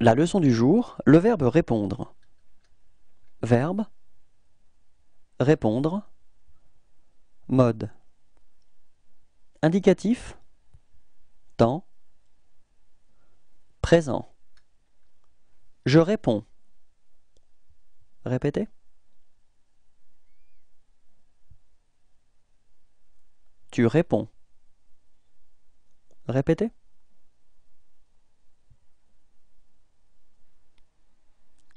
La leçon du jour, le verbe répondre. Verbe Répondre Mode Indicatif Temps Présent Je réponds Répétez Tu réponds Répétez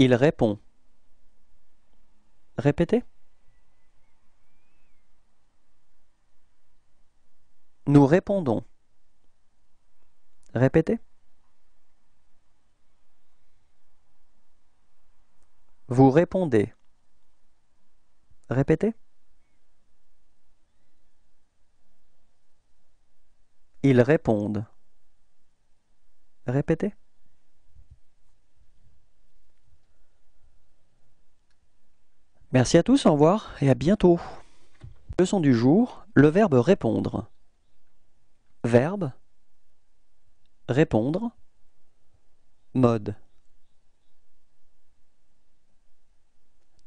Il répond. Répétez. Nous répondons. Répétez. Vous répondez. Répétez. Ils répondent. Répétez. Merci à tous, au revoir et à bientôt. Leçon du jour, le verbe répondre. Verbe Répondre Mode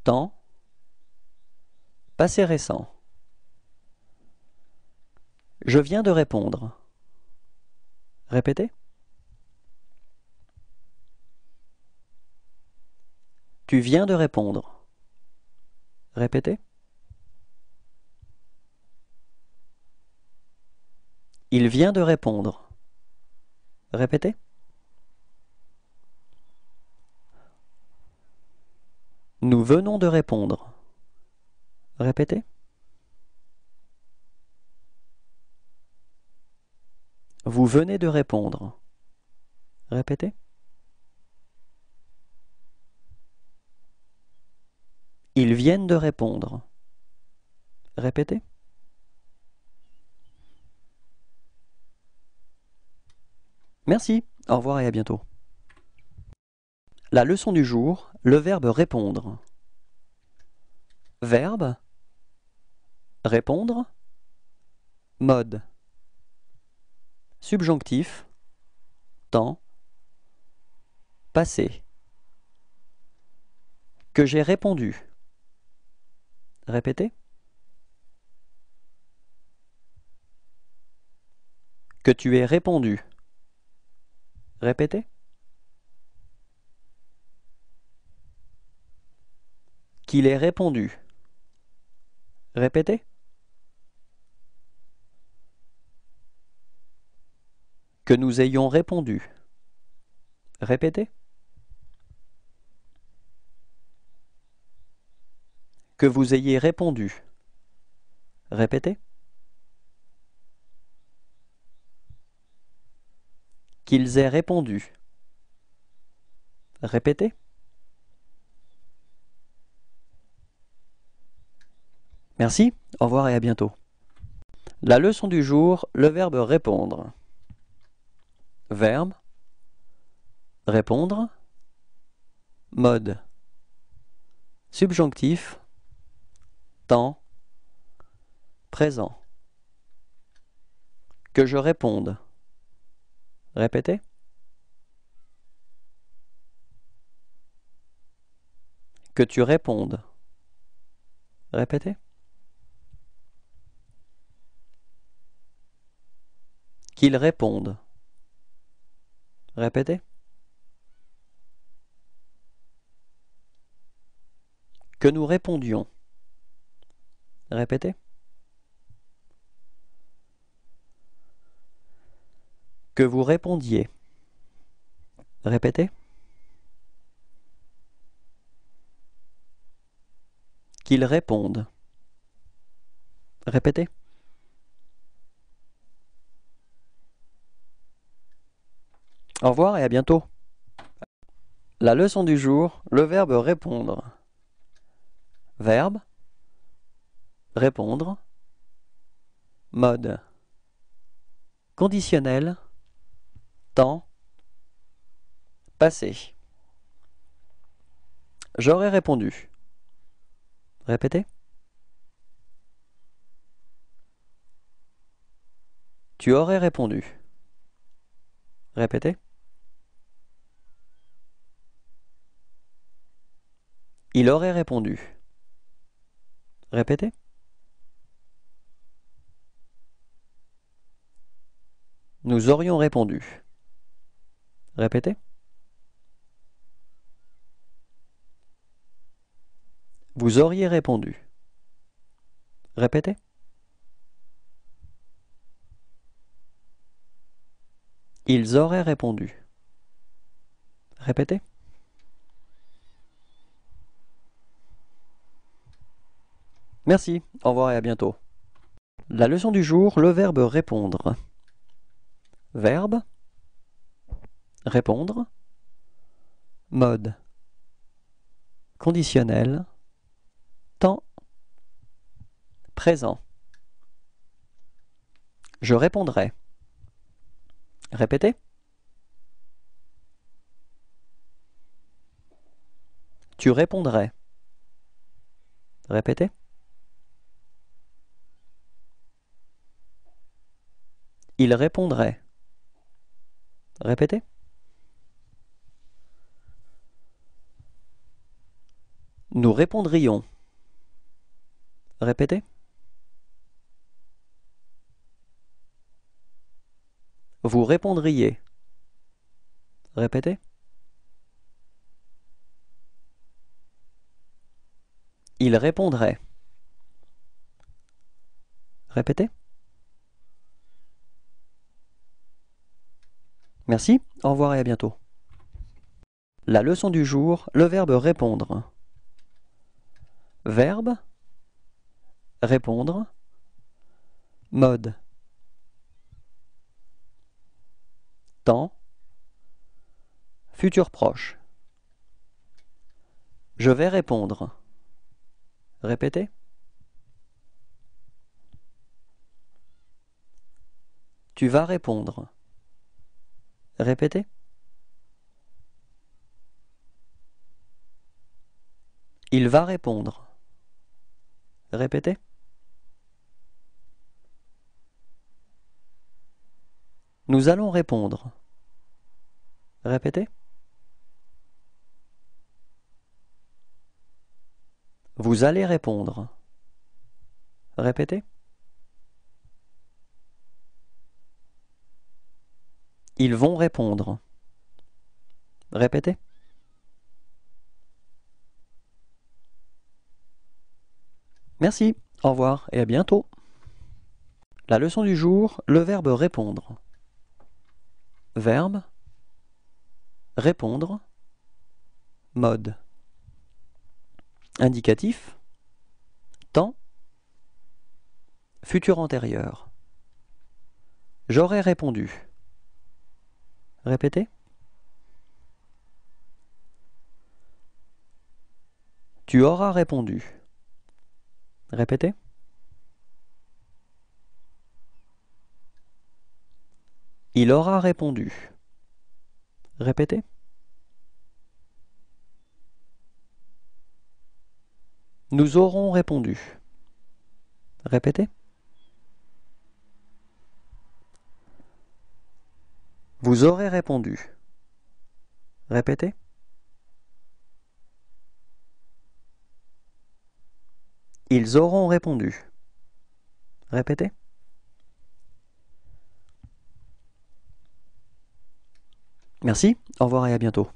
Temps Passé récent Je viens de répondre. Répétez. Tu viens de répondre répétez. Il vient de répondre. Répétez. Nous venons de répondre. Répétez. Vous venez de répondre. Répétez. Ils viennent de répondre. Répétez. Merci, au revoir et à bientôt. La leçon du jour, le verbe répondre. Verbe Répondre Mode Subjonctif Temps Passé Que j'ai répondu Répétez. Que tu aies répondu. Répétez. Qu'il ait répondu. Répétez. Que nous ayons répondu. Répétez. que vous ayez répondu. Répétez. Qu'ils aient répondu. Répétez. Merci, au revoir et à bientôt. La leçon du jour, le verbe répondre. Verbe répondre mode subjonctif temps présent. Que je réponde. Répétez. Que tu répondes. Répétez. Qu'il réponde. Répétez. Que nous répondions. Répétez. Que vous répondiez. Répétez. Qu'il répondent. Répétez. Au revoir et à bientôt. La leçon du jour, le verbe répondre. Verbe Répondre. Mode. Conditionnel. Temps. Passé. J'aurais répondu. Répétez. Tu aurais répondu. Répétez. Il aurait répondu. Répétez. Nous aurions répondu. Répétez. Vous auriez répondu. Répétez. Ils auraient répondu. Répétez. Merci, au revoir et à bientôt. La leçon du jour, le verbe répondre. Verbe Répondre Mode Conditionnel Temps Présent Je répondrai. Répétez. Tu répondrais. Répétez. Il répondrait. Répétez. Nous répondrions. Répétez. Vous répondriez. Répétez. Il répondrait. Répétez. Merci, au revoir et à bientôt. La leçon du jour, le verbe répondre. Verbe Répondre Mode Temps Futur proche Je vais répondre. Répétez. Tu vas répondre. Répétez. Il va répondre. Répétez. Nous allons répondre. Répétez. Vous allez répondre. Répétez. Ils vont répondre. Répétez. Merci, au revoir et à bientôt. La leçon du jour, le verbe répondre. Verbe répondre mode indicatif temps futur antérieur. J'aurais répondu. Répétez. Tu auras répondu. Répétez. Il aura répondu. Répétez. Nous aurons répondu. Répétez. Vous aurez répondu. Répétez. Ils auront répondu. Répétez. Merci, au revoir et à bientôt.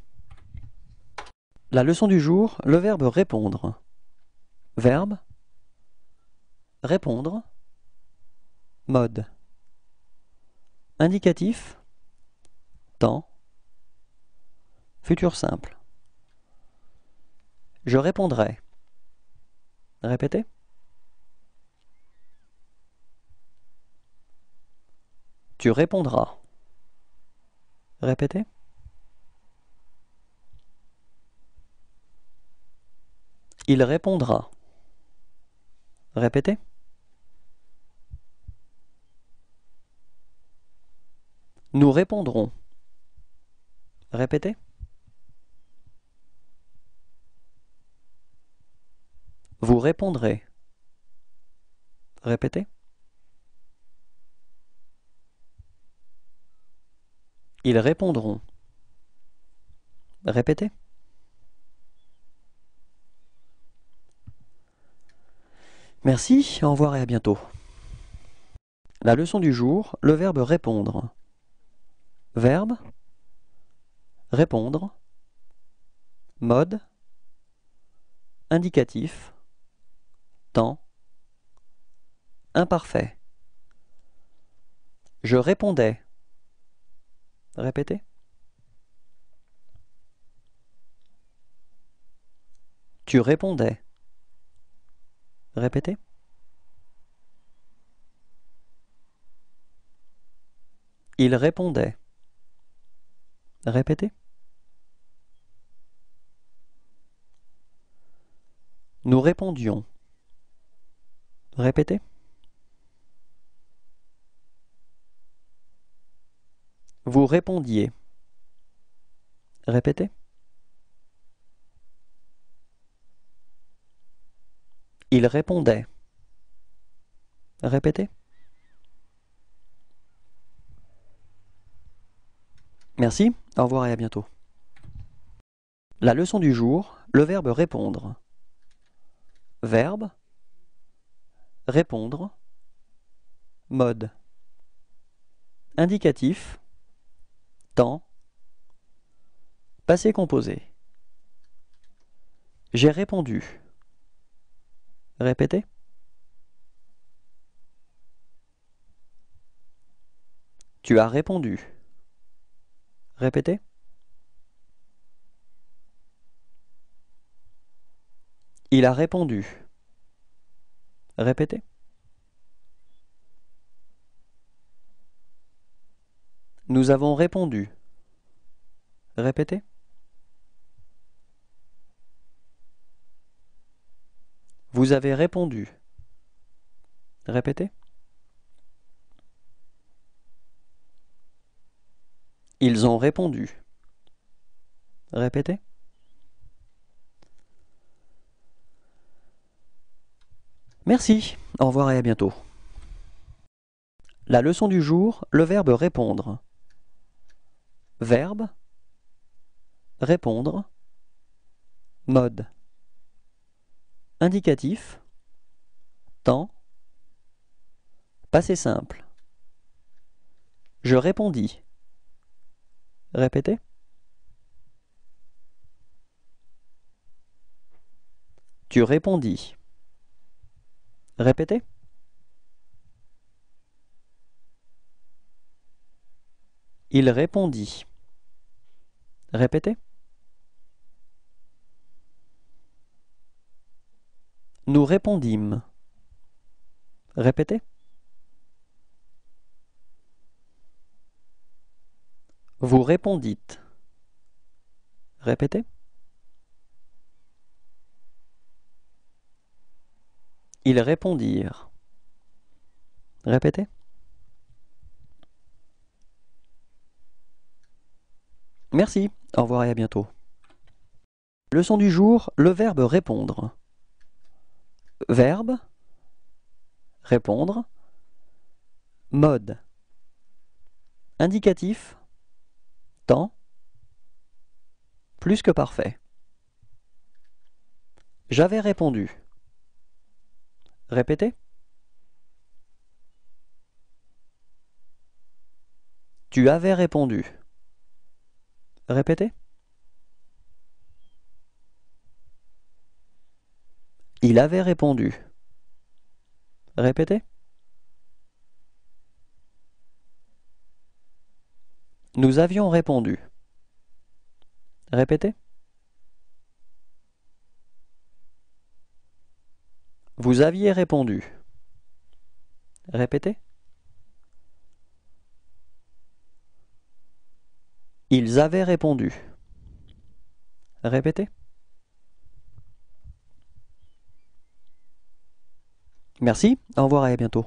La leçon du jour, le verbe répondre. Verbe répondre mode indicatif temps, futur simple. Je répondrai. Répétez. Tu répondras. Répétez. Il répondra. Répétez. Nous répondrons. Répétez. Vous répondrez. Répétez. Ils répondront. Répétez. Merci, au revoir et à bientôt. La leçon du jour, le verbe répondre. Verbe Répondre Mode Indicatif Temps Imparfait Je répondais Répétez Tu répondais Répétez Il répondait Répétez Nous répondions. Répétez. Vous répondiez. Répétez. Il répondait. Répétez. Merci, au revoir et à bientôt. La leçon du jour, le verbe répondre. Verbe Répondre Mode Indicatif Temps Passé composé J'ai répondu Répétez Tu as répondu Répétez Il a répondu. Répétez. Nous avons répondu. Répétez. Vous avez répondu. Répétez. Ils ont répondu. Répétez. Merci, au revoir et à bientôt. La leçon du jour, le verbe répondre. Verbe Répondre Mode Indicatif Temps Passé simple Je répondis Répétez Tu répondis Répétez. Il répondit. Répétez. Nous répondîmes. Répétez. Vous répondîtes. Répétez. Ils répondirent. Répétez. Merci, au revoir et à bientôt. Leçon du jour, le verbe répondre. Verbe, répondre, mode, indicatif, temps, plus que parfait. J'avais répondu. Répétez. Tu avais répondu. Répétez. Il avait répondu. Répétez. Nous avions répondu. Répétez. Vous aviez répondu. Répétez. Ils avaient répondu. Répétez. Merci, au revoir et à bientôt.